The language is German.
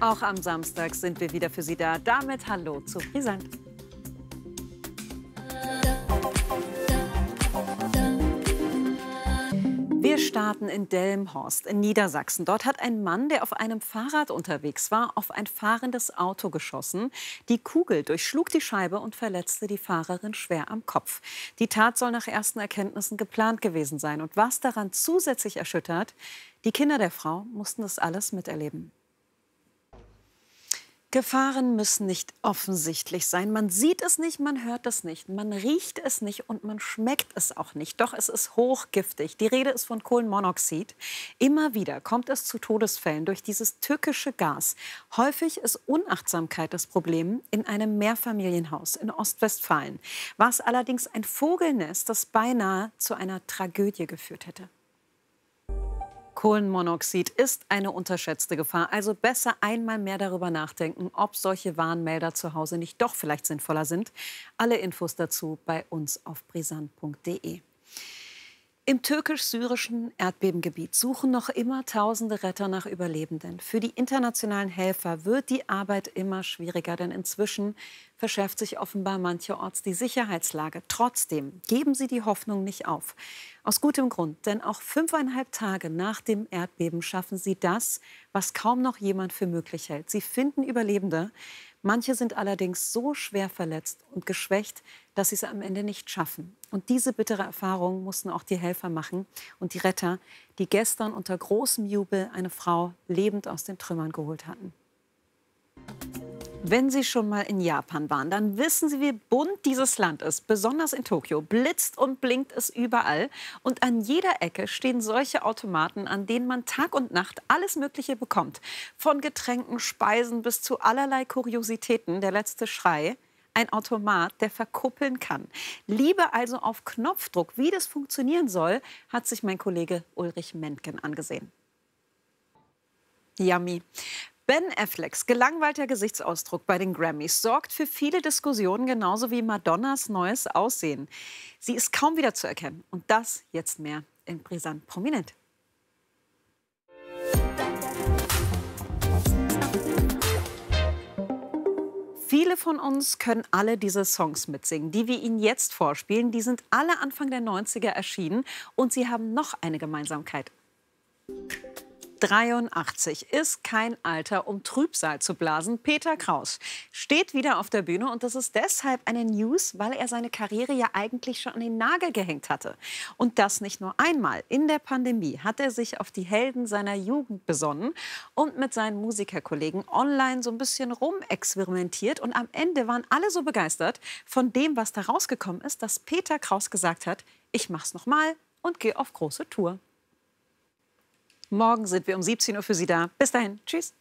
Auch am Samstag sind wir wieder für Sie da. Damit hallo zu Brisant. Wir starten in Delmhorst in Niedersachsen. Dort hat ein Mann, der auf einem Fahrrad unterwegs war, auf ein fahrendes Auto geschossen. Die Kugel durchschlug die Scheibe und verletzte die Fahrerin schwer am Kopf. Die Tat soll nach ersten Erkenntnissen geplant gewesen sein. Und was daran zusätzlich erschüttert, die Kinder der Frau mussten das alles miterleben. Gefahren müssen nicht offensichtlich sein. Man sieht es nicht, man hört es nicht, man riecht es nicht und man schmeckt es auch nicht. Doch es ist hochgiftig. Die Rede ist von Kohlenmonoxid. Immer wieder kommt es zu Todesfällen durch dieses tückische Gas. Häufig ist Unachtsamkeit das Problem in einem Mehrfamilienhaus in Ostwestfalen. War es allerdings ein Vogelnest, das beinahe zu einer Tragödie geführt hätte. Kohlenmonoxid ist eine unterschätzte Gefahr. Also besser einmal mehr darüber nachdenken, ob solche Warnmelder zu Hause nicht doch vielleicht sinnvoller sind. Alle Infos dazu bei uns auf brisant.de. Im türkisch-syrischen Erdbebengebiet suchen noch immer tausende Retter nach Überlebenden. Für die internationalen Helfer wird die Arbeit immer schwieriger, denn inzwischen verschärft sich offenbar mancherorts die Sicherheitslage. Trotzdem geben sie die Hoffnung nicht auf. Aus gutem Grund, denn auch fünfeinhalb Tage nach dem Erdbeben schaffen sie das, was kaum noch jemand für möglich hält. Sie finden Überlebende, Manche sind allerdings so schwer verletzt und geschwächt, dass sie es am Ende nicht schaffen. Und diese bittere Erfahrung mussten auch die Helfer machen und die Retter, die gestern unter großem Jubel eine Frau lebend aus den Trümmern geholt hatten. Wenn Sie schon mal in Japan waren, dann wissen Sie, wie bunt dieses Land ist. Besonders in Tokio blitzt und blinkt es überall. Und an jeder Ecke stehen solche Automaten, an denen man Tag und Nacht alles Mögliche bekommt. Von Getränken, Speisen bis zu allerlei Kuriositäten. Der letzte Schrei ein Automat, der verkuppeln kann. Liebe also auf Knopfdruck. Wie das funktionieren soll, hat sich mein Kollege Ulrich Mentgen angesehen. Yummy. Ben Afflecks gelangweilter Gesichtsausdruck bei den Grammys sorgt für viele Diskussionen, genauso wie Madonnas neues Aussehen. Sie ist kaum wiederzuerkennen und das jetzt mehr in Brisant Prominent. Viele von uns können alle diese Songs mitsingen, die wir Ihnen jetzt vorspielen. Die sind alle Anfang der 90er erschienen und sie haben noch eine Gemeinsamkeit. 83 ist kein Alter, um Trübsal zu blasen. Peter Kraus steht wieder auf der Bühne und das ist deshalb eine News, weil er seine Karriere ja eigentlich schon an den Nagel gehängt hatte. Und das nicht nur einmal. In der Pandemie hat er sich auf die Helden seiner Jugend besonnen und mit seinen Musikerkollegen online so ein bisschen rumexperimentiert. Und am Ende waren alle so begeistert von dem, was da rausgekommen ist, dass Peter Kraus gesagt hat, ich mach's nochmal und gehe auf große Tour. Morgen sind wir um 17 Uhr für Sie da. Bis dahin. Tschüss.